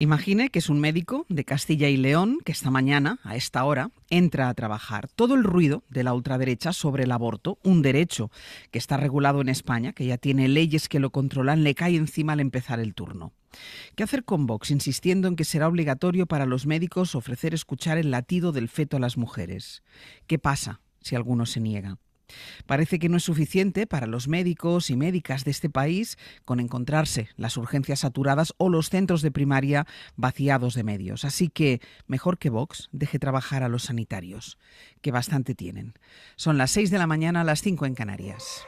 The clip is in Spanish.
Imagine que es un médico de Castilla y León que esta mañana, a esta hora, entra a trabajar. Todo el ruido de la ultraderecha sobre el aborto, un derecho que está regulado en España, que ya tiene leyes que lo controlan, le cae encima al empezar el turno. ¿Qué hacer con Vox insistiendo en que será obligatorio para los médicos ofrecer escuchar el latido del feto a las mujeres? ¿Qué pasa si alguno se niega? Parece que no es suficiente para los médicos y médicas de este país con encontrarse las urgencias saturadas o los centros de primaria vaciados de medios. Así que mejor que Vox deje trabajar a los sanitarios, que bastante tienen. Son las 6 de la mañana, las 5 en Canarias.